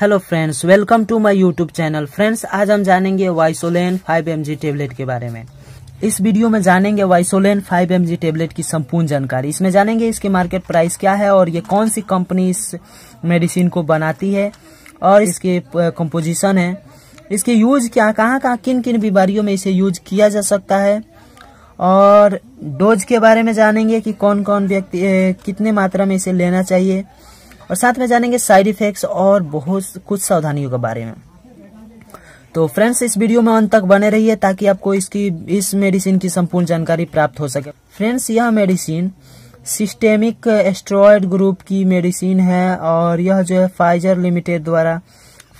hello friends welcome to my YouTube channel friends आज हम जानेंगे वाइसोलेन 5 एमजी टेबलेट के बारे में इस वीडियो में जानेंगे वाइसोलेन 5 एमजी टेबलेट की संपूर्ण जानकारी इसमें जानेंगे इसके मार्केट प्राइस क्या है और ये कौन सी कंपनी इस मेडिसिन को बनाती है और इसके कंपोजिशन है इसके यूज क्या कहाँ कहाँ किन किन बीमारियों में इसे यूज किया जा सकता है और डोज के बारे में जानेंगे कि कौन कौन व्यक्ति कितने मात्रा में इसे लेना चाहिए और साथ में जानेंगे साइड इफेक्ट्स और बहुत कुछ सावधानियों के बारे में तो फ्रेंड्स इस वीडियो में अंत तक बने रहिए ताकि आपको इसकी इस मेडिसिन की संपूर्ण जानकारी प्राप्त हो सके फ्रेंड्स यह मेडिसिन सिस्टेमिक एस्ट्रॉयड ग्रुप की मेडिसिन है और यह जो है फाइजर लिमिटेड द्वारा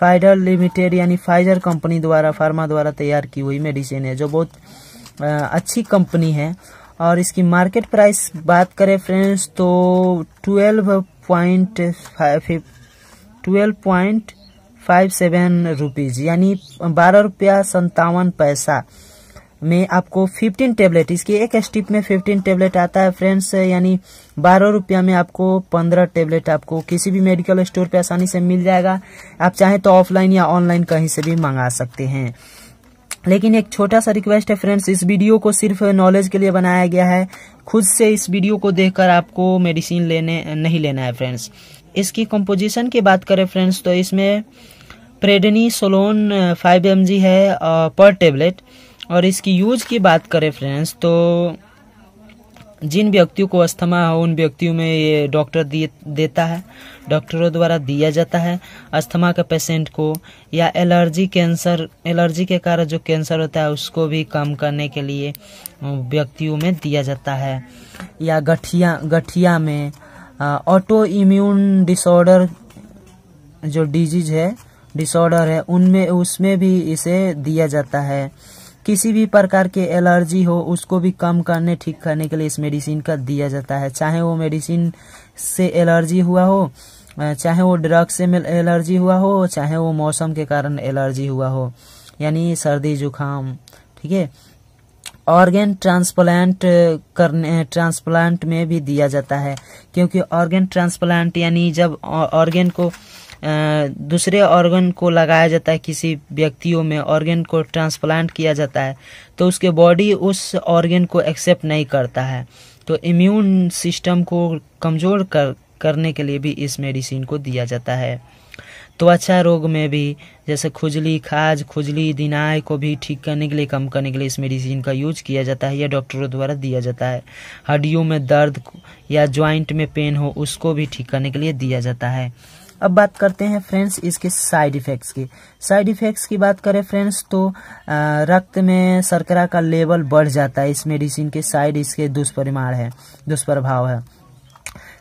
फाइजर लिमिटेड यानी फाइजर कंपनी द्वारा फार्मा द्वारा तैयार की हुई मेडिसिन है जो बहुत अच्छी कंपनी है और इसकी मार्केट प्राइस बात करें फ्रेंड्स तो twelve point five twelve point five seven rupees यानी बारह रुपया संतावन पैसा में आपको 15 टेबलेट इसकी एक स्टिप में 15 टेबलेट आता है फ्रेंड्स यानी बारह रुपया में आपको 15 टेबलेट आपको किसी भी मेडिकल स्टोर पे आसानी से मिल जाएगा आप चाहें तो ऑफलाइन या ऑनलाइन कहीं से भी मंगा सकते हैं लेकिन एक छोटा सा रिक्वेस्ट है फ्रेंड्स इस वीडियो को सिर्फ नॉलेज के लिए बनाया गया है खुद से इस वीडियो को देखकर आपको मेडिसिन लेने नहीं लेना है फ्रेंड्स इसकी कंपोजिशन की बात करें फ्रेंड्स तो इसमें प्रेडनी सोलोन फाइव एम है पर टेबलेट और इसकी यूज की बात करें फ्रेंड्स तो जिन व्यक्तियों को अस्थमा हो उन व्यक्तियों में ये डॉक्टर दिए देता है डॉक्टरों द्वारा दिया जाता है अस्थमा के पेशेंट को या एलर्जी कैंसर एलर्जी के कारण जो कैंसर होता है उसको भी कम करने के लिए व्यक्तियों में दिया जाता है या गठिया गठिया में ऑटो इम्यून डिसऑर्डर जो डिजीज है डिसऑर्डर है उनमें उसमें भी इसे दिया जाता है किसी भी प्रकार के एलर्जी हो उसको भी कम करने ठीक करने के लिए इस मेडिसिन का दिया जाता है चाहे वो मेडिसिन से एलर्जी हुआ हो चाहे वो ड्रग से एलर्जी हुआ हो चाहे वो मौसम के कारण एलर्जी हुआ हो यानी सर्दी जुकाम ठीक है ऑर्गेन ट्रांसप्लांट करने ट्रांसप्लांट में भी दिया जाता है क्योंकि ऑर्गेन ट्रांसप्लांट यानी जब ऑर्गेन को दूसरे ऑर्गन को लगाया जाता है किसी व्यक्तियों में ऑर्गन को ट्रांसप्लांट किया जाता है तो उसके बॉडी उस ऑर्गन को एक्सेप्ट नहीं करता है तो इम्यून सिस्टम को कमज़ोर कर करने के लिए भी इस मेडिसिन को दिया जाता है त्वचा तो अच्छा रोग में भी जैसे खुजली खाज खुजली दिनाई को भी ठीक करने के लिए कम करने के लिए इस मेडिसिन का यूज किया जाता है या डॉक्टरों द्वारा दिया जाता है हड्डियों में दर्द या ज्वाइंट में पेन हो उसको भी ठीक करने के लिए दिया जाता है अब बात करते हैं फ्रेंड्स इसके साइड इफेक्ट्स की साइड इफेक्ट्स की बात करें फ्रेंड्स तो रक्त में शर्करा का लेवल बढ़ जाता है इस मेडिसिन के साइड इसके दुष्परिमाण है दुष्प्रभाव है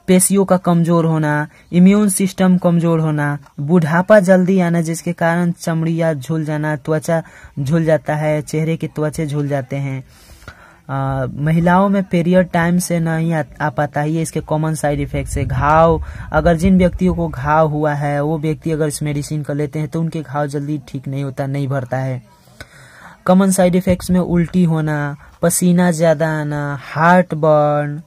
पेशियों का कमजोर होना इम्यून सिस्टम कमजोर होना बुढ़ापा जल्दी आना जिसके कारण चमड़िया झूल जाना त्वचा झूल जाता है चेहरे के त्वचे झूल जाते हैं महिलाओं में पीरियड टाइम से नहीं आ, आ पाता है ये इसके कॉमन साइड इफेक्ट्स है घाव अगर जिन व्यक्तियों को घाव हुआ है वो व्यक्ति अगर इस मेडिसिन का लेते हैं तो उनके घाव जल्दी ठीक नहीं होता नहीं भरता है कॉमन साइड इफेक्ट्स में उल्टी होना पसीना ज़्यादा आना हार्ट बर्न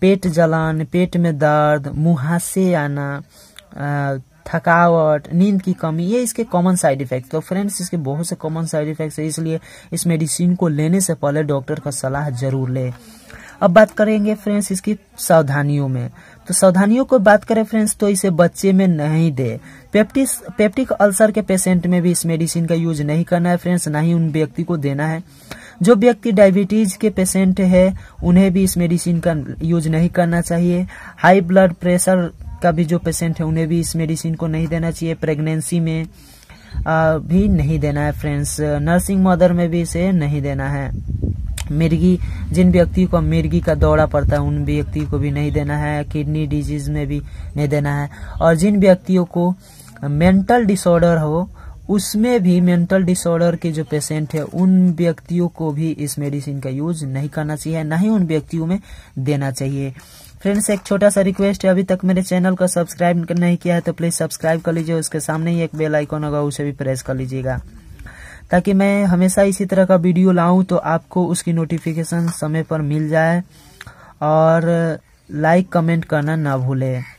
पेट जलन पेट में दर्द मुहासे आना थकावट नींद की कमी ये इसके कॉमन साइड इफेक्ट तो फ्रेंड्स इसके बहुत से कॉमन साइड इफेक्ट्स है इसलिए इस मेडिसिन को लेने से पहले डॉक्टर का सलाह जरूर ले अब बात करेंगे फ्रेंड्स इसकी सावधानियों में तो सावधानियों को बात करें फ्रेंड्स तो इसे बच्चे में नहीं दे पेप्टिस पेप्टिक अल्सर के पेशेंट में भी इस मेडिसिन का यूज नहीं करना है फ्रेंड्स ना ही उन व्यक्ति को देना है जो व्यक्ति डायबिटीज के पेशेंट है उन्हें भी इस मेडिसिन का यूज नहीं करना चाहिए हाई ब्लड प्रेशर का भी जो पेशेंट है उन्हें भी इस मेडिसिन को नहीं देना चाहिए प्रेगनेंसी में भी नहीं देना है फ्रेंड्स नर्सिंग मदर में भी इसे नहीं देना है मिर्गी जिन व्यक्तियों को मिर्गी का दौरा पड़ता है उन व्यक्ति को भी नहीं देना है किडनी डिजीज में भी नहीं देना है और जिन व्यक्तियों को मेंटल डिसऑर्डर हो उसमें भी मेंटल डिसऑर्डर के जो पेशेंट है उन व्यक्तियों को भी इस मेडिसिन का यूज नहीं करना चाहिए ना ही उन व्यक्तियों में देना चाहिए फ्रेंड्स एक छोटा सा रिक्वेस्ट है अभी तक मेरे चैनल को सब्सक्राइब नहीं किया है तो प्लीज सब्सक्राइब कर लीजिए उसके सामने ही एक बेल आइकॉन होगा उसे भी प्रेस कर लीजिएगा ताकि मैं हमेशा इसी तरह का वीडियो लाऊं तो आपको उसकी नोटिफिकेशन समय पर मिल जाए और लाइक कमेंट करना ना भूलें